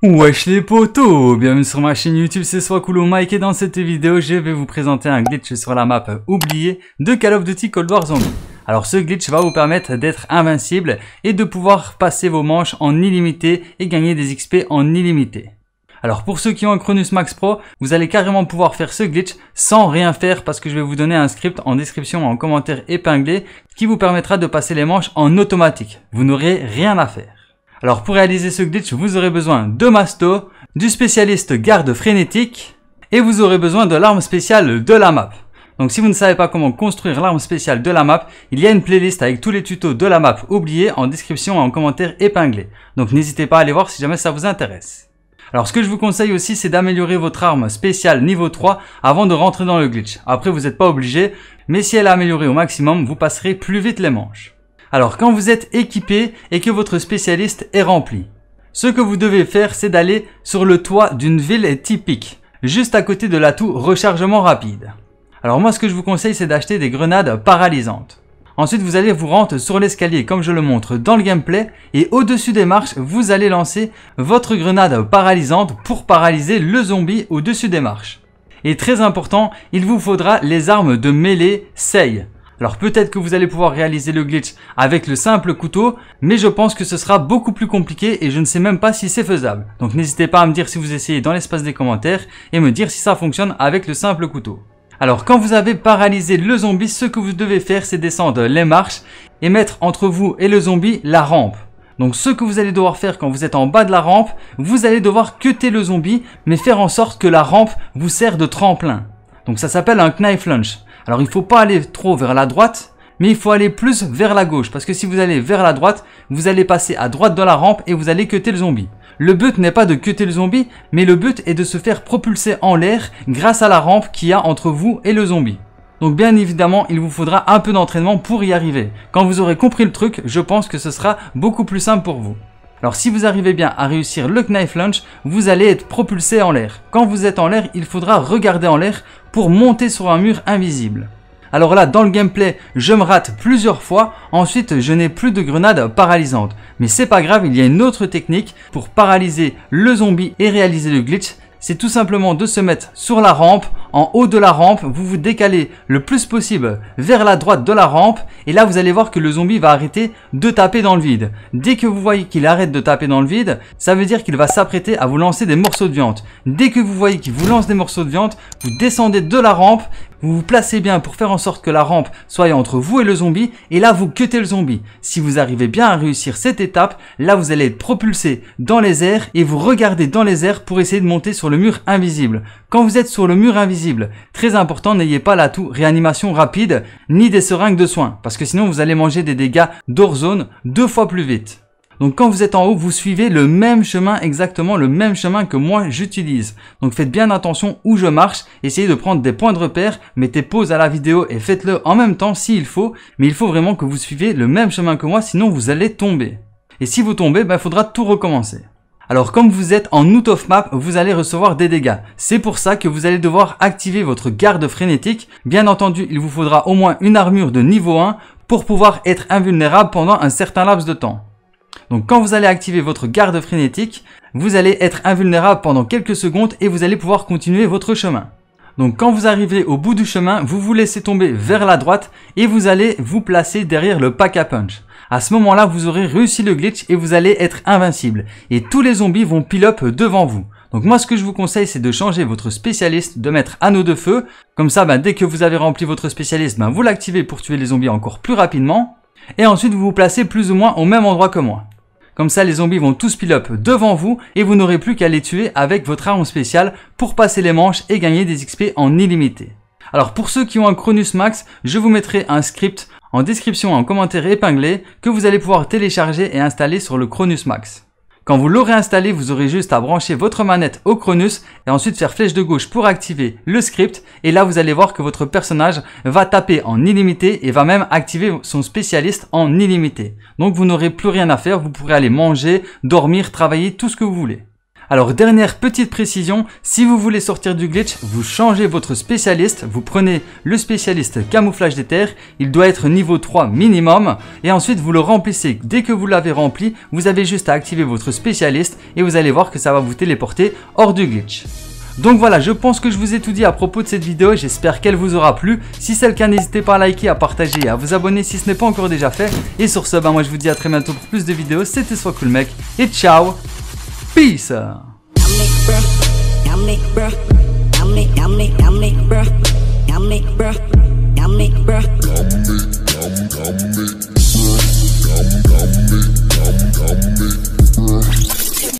Wesh les potos Bienvenue sur ma chaîne YouTube, c'est Swakulo Mike et dans cette vidéo, je vais vous présenter un glitch sur la map oubliée de Call of Duty Cold War Zombie. Alors ce glitch va vous permettre d'être invincible et de pouvoir passer vos manches en illimité et gagner des XP en illimité. Alors pour ceux qui ont un Cronus Max Pro, vous allez carrément pouvoir faire ce glitch sans rien faire parce que je vais vous donner un script en description en commentaire épinglé qui vous permettra de passer les manches en automatique. Vous n'aurez rien à faire. Alors pour réaliser ce glitch, vous aurez besoin de Masto, du spécialiste garde frénétique, et vous aurez besoin de l'arme spéciale de la map. Donc si vous ne savez pas comment construire l'arme spéciale de la map, il y a une playlist avec tous les tutos de la map oubliés en description et en commentaire épinglé. Donc n'hésitez pas à aller voir si jamais ça vous intéresse. Alors ce que je vous conseille aussi c'est d'améliorer votre arme spéciale niveau 3 avant de rentrer dans le glitch. Après vous n'êtes pas obligé, mais si elle est améliorée au maximum, vous passerez plus vite les manches. Alors quand vous êtes équipé et que votre spécialiste est rempli, ce que vous devez faire c'est d'aller sur le toit d'une ville typique, juste à côté de l'atout rechargement rapide. Alors moi ce que je vous conseille c'est d'acheter des grenades paralysantes. Ensuite vous allez vous rendre sur l'escalier comme je le montre dans le gameplay et au-dessus des marches vous allez lancer votre grenade paralysante pour paralyser le zombie au-dessus des marches. Et très important, il vous faudra les armes de mêlée Sei, alors peut-être que vous allez pouvoir réaliser le glitch avec le simple couteau, mais je pense que ce sera beaucoup plus compliqué et je ne sais même pas si c'est faisable. Donc n'hésitez pas à me dire si vous essayez dans l'espace des commentaires et me dire si ça fonctionne avec le simple couteau. Alors quand vous avez paralysé le zombie, ce que vous devez faire c'est descendre les marches et mettre entre vous et le zombie la rampe. Donc ce que vous allez devoir faire quand vous êtes en bas de la rampe, vous allez devoir cutter le zombie, mais faire en sorte que la rampe vous sert de tremplin. Donc ça s'appelle un knife lunch. Alors il ne faut pas aller trop vers la droite, mais il faut aller plus vers la gauche. Parce que si vous allez vers la droite, vous allez passer à droite dans la rampe et vous allez cutter le zombie. Le but n'est pas de cutter le zombie, mais le but est de se faire propulser en l'air grâce à la rampe qu'il y a entre vous et le zombie. Donc bien évidemment, il vous faudra un peu d'entraînement pour y arriver. Quand vous aurez compris le truc, je pense que ce sera beaucoup plus simple pour vous. Alors si vous arrivez bien à réussir le knife launch, vous allez être propulsé en l'air. Quand vous êtes en l'air, il faudra regarder en l'air monter sur un mur invisible. Alors là, dans le gameplay, je me rate plusieurs fois, ensuite je n'ai plus de grenade paralysante. Mais c'est pas grave, il y a une autre technique pour paralyser le zombie et réaliser le glitch, c'est tout simplement de se mettre sur la rampe en haut de la rampe, vous vous décalez le plus possible vers la droite de la rampe et là vous allez voir que le zombie va arrêter de taper dans le vide. Dès que vous voyez qu'il arrête de taper dans le vide, ça veut dire qu'il va s'apprêter à vous lancer des morceaux de viande. Dès que vous voyez qu'il vous lance des morceaux de viande, vous descendez de la rampe, vous vous placez bien pour faire en sorte que la rampe soit entre vous et le zombie et là vous cuttez le zombie. Si vous arrivez bien à réussir cette étape, là vous allez être propulsé dans les airs et vous regardez dans les airs pour essayer de monter sur le mur invisible. Quand vous êtes sur le mur invisible, Très important, n'ayez pas l'atout réanimation rapide, ni des seringues de soins, parce que sinon vous allez manger des dégâts d'orzone deux fois plus vite. Donc quand vous êtes en haut, vous suivez le même chemin, exactement le même chemin que moi j'utilise. Donc faites bien attention où je marche, essayez de prendre des points de repère, mettez pause à la vidéo et faites-le en même temps s'il faut, mais il faut vraiment que vous suivez le même chemin que moi, sinon vous allez tomber. Et si vous tombez, il ben, faudra tout recommencer. Alors comme vous êtes en out of map, vous allez recevoir des dégâts. C'est pour ça que vous allez devoir activer votre garde frénétique. Bien entendu, il vous faudra au moins une armure de niveau 1 pour pouvoir être invulnérable pendant un certain laps de temps. Donc quand vous allez activer votre garde frénétique, vous allez être invulnérable pendant quelques secondes et vous allez pouvoir continuer votre chemin. Donc quand vous arrivez au bout du chemin, vous vous laissez tomber vers la droite et vous allez vous placer derrière le pack à punch. À ce moment-là, vous aurez réussi le glitch et vous allez être invincible. Et tous les zombies vont pile-up devant vous. Donc moi ce que je vous conseille c'est de changer votre spécialiste, de mettre anneau de feu. Comme ça bah, dès que vous avez rempli votre spécialiste, ben, vous l'activez pour tuer les zombies encore plus rapidement. Et ensuite vous vous placez plus ou moins au même endroit que moi. Comme ça, les zombies vont tous pile-up devant vous et vous n'aurez plus qu'à les tuer avec votre arme spéciale pour passer les manches et gagner des XP en illimité. Alors pour ceux qui ont un Cronus Max, je vous mettrai un script en description et en commentaire épinglé que vous allez pouvoir télécharger et installer sur le Cronus Max. Quand vous l'aurez installé, vous aurez juste à brancher votre manette au Cronus et ensuite faire flèche de gauche pour activer le script. Et là, vous allez voir que votre personnage va taper en illimité et va même activer son spécialiste en illimité. Donc vous n'aurez plus rien à faire, vous pourrez aller manger, dormir, travailler, tout ce que vous voulez. Alors dernière petite précision, si vous voulez sortir du glitch, vous changez votre spécialiste, vous prenez le spécialiste camouflage des terres, il doit être niveau 3 minimum, et ensuite vous le remplissez. Dès que vous l'avez rempli, vous avez juste à activer votre spécialiste et vous allez voir que ça va vous téléporter hors du glitch. Donc voilà, je pense que je vous ai tout dit à propos de cette vidéo, j'espère qu'elle vous aura plu. Si c'est le cas, n'hésitez pas à liker, à partager et à vous abonner si ce n'est pas encore déjà fait. Et sur ce, ben moi je vous dis à très bientôt pour plus de vidéos, c'était Soit Cool Mec, et ciao Peace.